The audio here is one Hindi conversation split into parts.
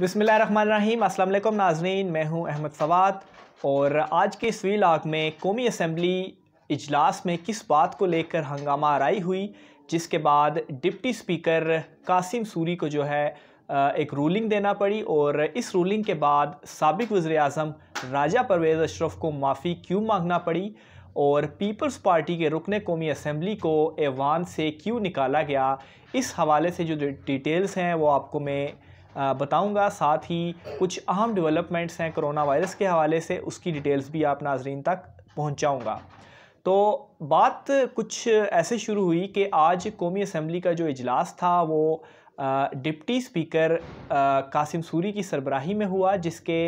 बसमीम असल नाजरीन मैं हूं अहमद सवात और आज के इस वीलाग में कौमी असम्बली इजलास में किस बात को लेकर हंगामा आरई हुई जिसके बाद डिप्टी स्पीकर कासिम सूरी को जो है एक रूलिंग देना पड़ी और इस रूलिंग के बाद सबक वज़ी अजम राजा परवेज़ अशरफ को माफ़ी क्यों मांगना पड़ी और पीपल्स पार्टी के रुकन कौमी असम्बली को ऐवान से क्यों निकाला गया इस हवाले से जो डिटेल्स हैं वो आपको मैं बताऊँगा साथ ही कुछ अहम डेवलपमेंट्स हैं कोरोना वायरस के हवाले से उसकी डिटेल्स भी आप नाजरीन तक पहुँचाऊँगा तो बात कुछ ऐसे शुरू हुई कि आज कौमी असम्बली का जो इजलास था वो डिप्टी स्पीकर कासिम सूरी की सरबराही में हुआ जिसके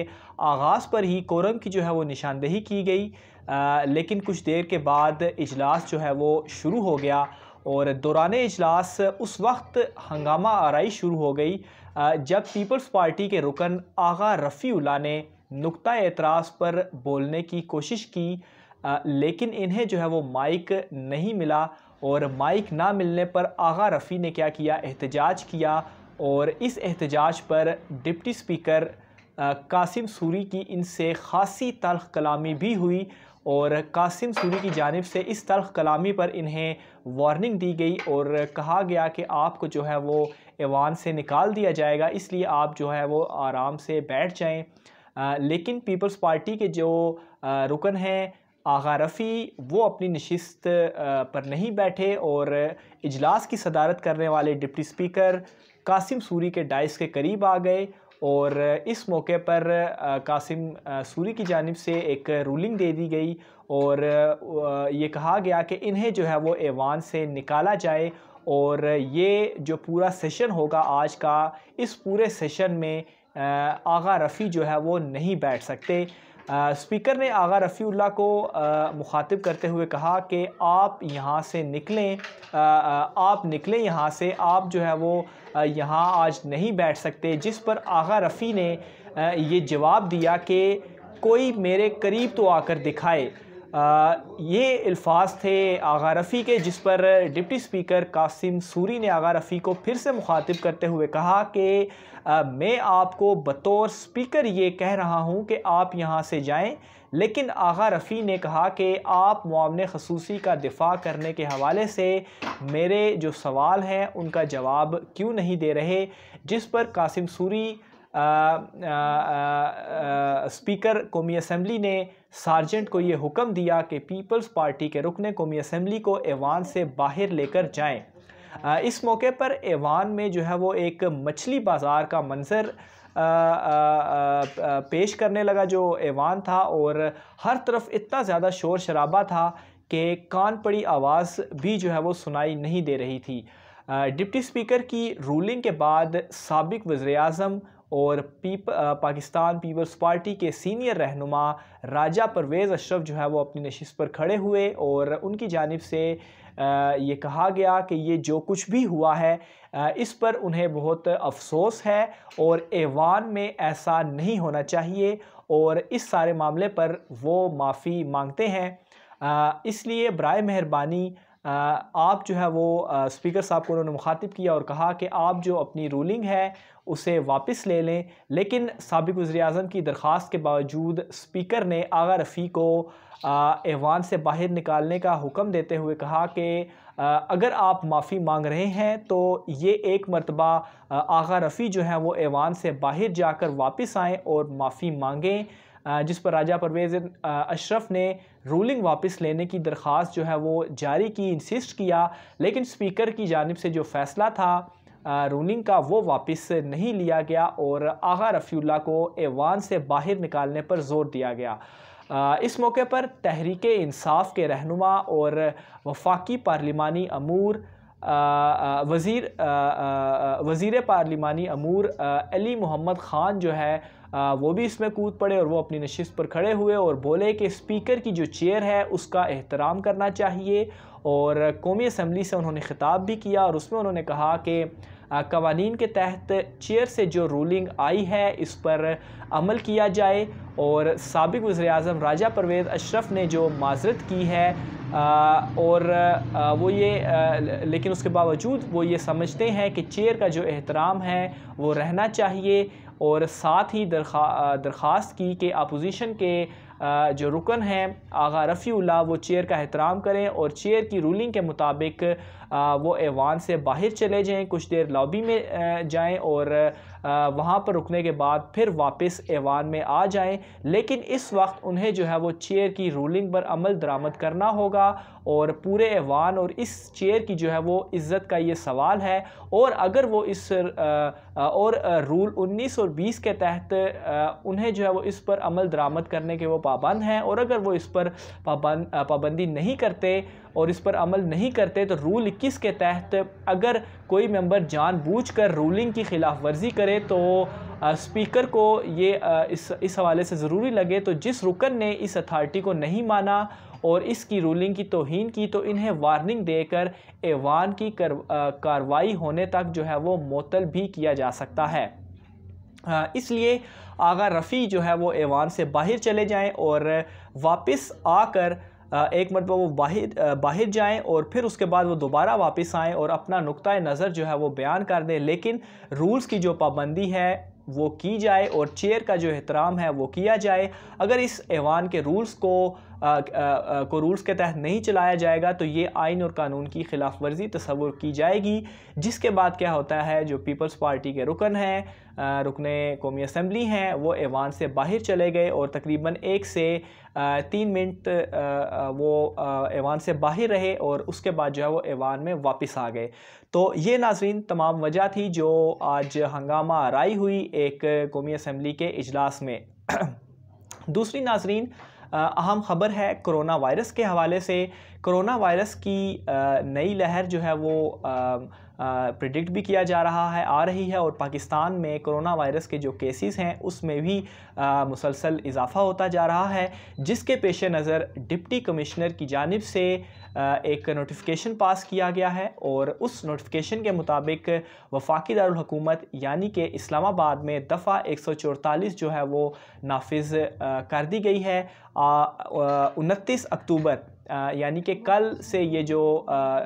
आगाज़ पर ही कोरम की जो है वो निशानदेही की गई आ, लेकिन कुछ देर के बाद इजलास जो है वो शुरू हो गया और दौरान इजलास उस वक्त हंगामा आरई शुरू हो गई जब पीपल्स पार्टी के रुकन आगा रफ़ी रफ़ीउल्ला ने नुकता एतराज़ पर बोलने की कोशिश की लेकिन इन्हें जो है वो माइक नहीं मिला और माइक ना मिलने पर आगा रफ़ी ने क्या किया एहतजाज किया और इस एहतजाज पर डिप्टी स्पीकर कासिम सूरी की इनसे खासी तलख कलामी भी हुई और कासिम सूरी की जानब से इस तलख कलामी पर इन्हें वार्निंग दी गई और कहा गया कि आपको जो है वो ऐवान से निकाल दिया जाएगा इसलिए आप जो है वो आराम से बैठ जाएं लेकिन पीपल्स पार्टी के जो रुकन हैं आगा रफ़ी वो अपनी नशस्त पर नहीं बैठे और इजलास की सदारत करने वाले डिप्टी स्पीकर कासिम सूरी के डाइस के करीब आ गए और इस मौके पर कासिम सूरी की जानब से एक रूलिंग दे दी गई और ये कहा गया कि इन्हें जो है वो ऐवान से निकाला जाए और ये जो पूरा सेशन होगा आज का इस पूरे सेशन में आगा रफ़ी जो है वो नहीं बैठ सकते स्पीकर ने आगा रफ़ीउल्ला को मुखातिब करते हुए कहा कि आप यहाँ से निकलें आ, आप निकलें यहाँ से आप जो है वो यहाँ आज नहीं बैठ सकते जिस पर आगा रफ़ी ने ये जवाब दिया कि कोई मेरे करीब तो आकर दिखाए ये अल्फाज थे आगा रफ़ी के जिस पर डिप्टी स्पीकर कासिम सूरी ने आगा रफ़ी को फिर से मुखातिब करते हुए कहा कि मैं आपको बतौर स्पीकर ये कह रहा हूँ कि आप यहाँ से जाएँ लेकिन आगा रफ़ी ने कहा कि आप मामले खसूसी का दिफा करने के हवाले से मेरे जो सवाल हैं उनका जवाब क्यों नहीं दे रहे जिस पर कासिम सूरी स्पीकर कौमी असम्बली ने सार्जेंट को ये हुक्म दिया कि पीपल्स पार्टी के रुकने कौमी असम्बली को ऐवान से बाहर लेकर जाएँ इस मौके पर ऐवान में जो है वो एक मछली बाज़ार का मंजर पेश करने लगा जो ऐवान था और हर तरफ इतना ज़्यादा शोर शराबा था कि कान पड़ी आवाज़ भी जो है वो सुनाई नहीं दे रही थी डिप्टी स्पीकर की रूलिंग के बाद सबक वज़र अजम और पीप, पाकिस्तान पीपल्स पार्टी के सीनियर रहनुमा राजा परवेज़ अशरफ जो है वो अपनी नशिस्त पर खड़े हुए और उनकी जानब से ये कहा गया कि ये जो कुछ भी हुआ है इस पर उन्हें बहुत अफसोस है और ऐवान में ऐसा नहीं होना चाहिए और इस सारे मामले पर वो माफ़ी मांगते हैं इसलिए बर मेहरबानी आप जो है वो स्पीकर साहब को उन्होंने मुखातिब किया और कहा कि आप जो अपनी रूलिंग है उसे वापस ले लें लेकिन सबक वज़ी अजम की दरख्वास्त के बावजूद स्पीकर ने आगा रफ़ी को ऐवान से बाहर निकालने का हुक्म देते हुए कहा कि अगर आप माफ़ी मांग रहे हैं तो ये एक मरतबा आगा रफ़ी जो है वो ऐवान से बाहर जाकर वापस आएँ और माफ़ी मांगें जिस पर राजा परवेज़ अशरफ ने रूलिंग वापस लेने की दरख्वास्त जो है वो जारी की इंसिस्ट किया लेकिन स्पीकर की जानब से जो फ़ैसला था रूलिंग का वो वापस नहीं लिया गया और आगा रफ़ील्ला को एवान से बाहर निकालने पर जोर दिया गया इस मौके पर तहरीक इंसाफ के रहनुमा और वफाकी पार्लिमानी अमूर वज़ीर वज़ीर पार्लिमानी अमूर अली मोहम्मद ख़ान जो है आ, वो भी इसमें कूद पड़े और वो अपनी नशस्त पर खड़े हुए और बोले कि स्पीकर की जो चेयर है उसका एहतराम करना चाहिए और कौमी असम्बली से उन्होंने ख़िताब भी किया और उसमें उन्होंने कहा कि कवानीन के तहत चेयर से जो रूलिंग आई है इस पर अमल किया जाए और सबक वज़ी अजम राजा परवेज़ अशरफ ने जो माजरत की है आ, और आ, वो ये आ, लेकिन उसके बावजूद वो ये समझते हैं कि चेयर का जो एहतराम है वो रहना चाहिए और साथ ही दरखा दरख्वास्त की कि अपोजिशन के जो रुकन हैं आगा रफ़ीला वो चेयर का एहतराम करें और चेयर की रूलिंग के मुताबिक वो ऐवान से बाहर चले जाएँ कुछ देर लॉबी में जाएँ और वहाँ पर रुकने के बाद फिर वापस ऐवान में आ जाएँ लेकिन इस वक्त उन्हें जो है वो चेयर की रूलिंग पर अमल दरामद करना होगा और पूरे ऐवान और इस चेयर की जो है वो इज़्ज़त का ये सवाल है और अगर वो इस और रूल 19 और 20 के तहत उन्हें जो है वो इस पर अमल दरामद करने के वो पाबंद हैं और अगर वो इस पर पाबंद पाबंदी नहीं करते और इस पर अमल नहीं करते तो रूल इक्कीस के तहत अगर कोई मेंबर जानबूझकर रूलिंग की खिलाफ वर्जी करे तो स्पीकर को ये इस इस हवाले से ज़रूरी लगे तो जिस रुकन ने इस अथॉरिटी को नहीं माना और इसकी रूलिंग की तोहन की तो इन्हें वार्निंग देकर एवान की कार्रवाई होने तक जो है वो मअतल भी किया जा सकता है इसलिए आगा रफ़ी जो है वो एवान से बाहर चले जाएं और वापस आकर एक मरतबा वो बाहर बाहर जाएं और फिर उसके बाद वो दोबारा वापस आएँ और अपना नुक़ नज़र जो है वो बयान कर दें लेकिन रूल्स की जो पाबंदी है वो की जाए और चेयर का जो एहतराम है वो किया जाए अगर इस ऐवान के रूल्स को को रूल्स के तहत नहीं चलाया जाएगा तो ये आइन और कानून की खिलाफ वर्जी तस्वुर की जाएगी जिसके बाद क्या होता है जो पीपल्स पार्टी के रुकन हैं रुकन कौमी असम्बली हैं वो ऐवान से बाहर चले गए और तकरीबन एक से तीन मिनट वो ऐवान से बाहर रहे और उसके बाद जो है वो ऐवान में वापस आ गए तो ये नाजरीन तमाम वजह थी जो आज हंगामा आरई हुई एक कौमी असम्बली के अजलास में दूसरी नाजरीन अहम ख़बर है कोरोना वायरस के हवाले से कोरोना वायरस की नई लहर जो है वो प्रिडिक्ट भी किया जा रहा है आ रही है और पाकिस्तान में कोरोना वायरस के जो केसेस हैं उसमें भी मुसलसल इजाफा होता जा रहा है जिसके पेश नज़र डिप्टी कमिश्नर की जानब से एक नोटिफिकेशन पास किया गया है और उस नोटिफिकेशन के मुताबिक वफाकी दारकूमत यानी कि इस्लामाबाद में दफ़ा एक सौ जो है वो नाफिज कर दी गई है उनतीस अक्टूबर यानी कि कल से ये जो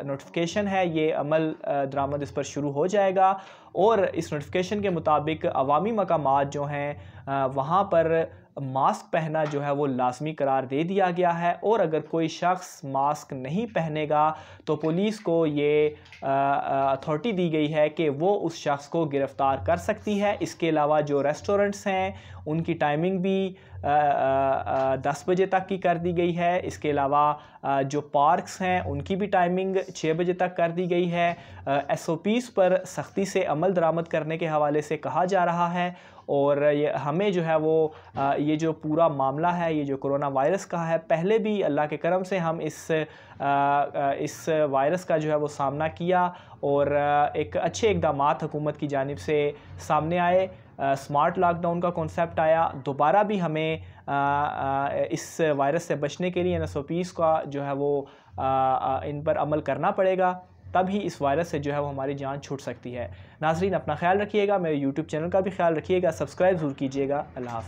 नोटिफिकेशन है ये अमल दरामद इस पर शुरू हो जाएगा और इस नोटिफिकेशन के मुताबिक अवामी मकाम जो हैं वहाँ पर मास्क पहनना जो है वो लाजमी करार दे दिया गया है और अगर कोई शख्स मास्क नहीं पहनेगा तो पुलिस को ये अथॉरिटी दी गई है कि वो उस शख्स को गिरफ़्तार कर सकती है इसके अलावा जो रेस्टोरेंट्स हैं उनकी टाइमिंग भी आ, आ, दस बजे तक की कर दी गई है इसके अलावा जो पार्क्स हैं उनकी भी टाइमिंग छः बजे तक कर दी गई है एस ओ पीज़ पर सख्ती से अमल दरामद करने के हवाले से कहा जा रहा है और ये हमें जो है वो ये जो पूरा मामला है ये जो कोरोना वायरस का है पहले भी अल्लाह के करम से हम इस इस वायरस का जो है वो सामना किया और एक अच्छे इकदाम हुकूमत की जानब से सामने आए स्मार्ट लॉकडाउन का कॉन्सेप्ट आया दोबारा भी हमें इस वायरस से बचने के लिए एन एस का जो है वो इन पर अमल करना पड़ेगा तभी इस वायरस से जो है वो हमारी जान छूट सकती है नाजरीन अपना ख्याल रखिएगा मेरे यूट्यूब चैनल का भी ख्याल रखिएगा सब्सक्राइब ज़रूर कीजिएगा अल्लाह